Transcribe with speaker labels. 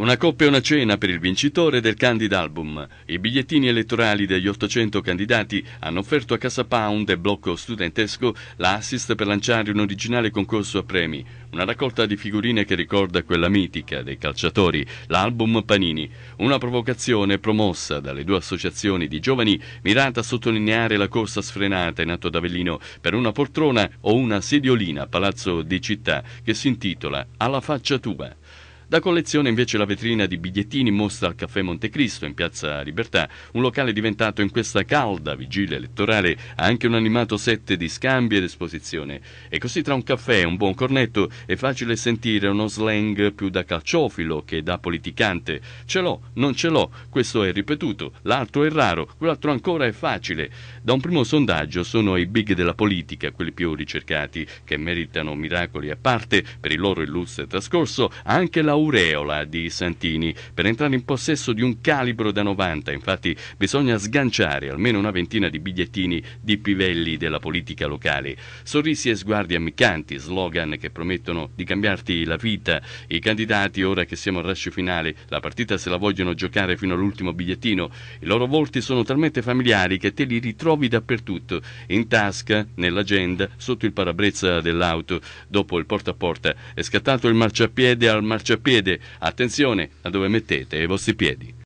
Speaker 1: Una coppa e una cena per il vincitore del Candid Album. I bigliettini elettorali degli 800 candidati hanno offerto a Casa Pound e Blocco Studentesco l'assist per lanciare un originale concorso a premi, una raccolta di figurine che ricorda quella mitica dei calciatori, l'album Panini, una provocazione promossa dalle due associazioni di giovani mirata a sottolineare la corsa sfrenata in atto ad Avellino per una poltrona o una sediolina a Palazzo di Città che si intitola Alla faccia tua. Da collezione invece la vetrina di bigliettini mostra al Caffè Montecristo in Piazza Libertà, un locale diventato in questa calda vigilia elettorale anche un animato set di scambi ed esposizione. E così tra un caffè e un buon cornetto è facile sentire uno slang più da calciofilo che da politicante. Ce l'ho, non ce l'ho, questo è ripetuto, l'altro è raro, quell'altro ancora è facile. Da un primo sondaggio sono i big della politica, quelli più ricercati, che meritano miracoli a parte per il loro illustre trascorso, anche la Aureola di Santini per entrare in possesso di un calibro da 90. Infatti bisogna sganciare almeno una ventina di bigliettini di pivelli della politica locale. Sorrisi e sguardi ammiccanti, slogan che promettono di cambiarti la vita. I candidati, ora che siamo al rascio finale, la partita se la vogliono giocare fino all'ultimo bigliettino. I loro volti sono talmente familiari che te li ritrovi dappertutto, in tasca, nell'agenda, sotto il parabrezza dell'auto, dopo il porta a porta. È scattato il marciapiede al marciapiede piede, attenzione a dove mettete i vostri piedi.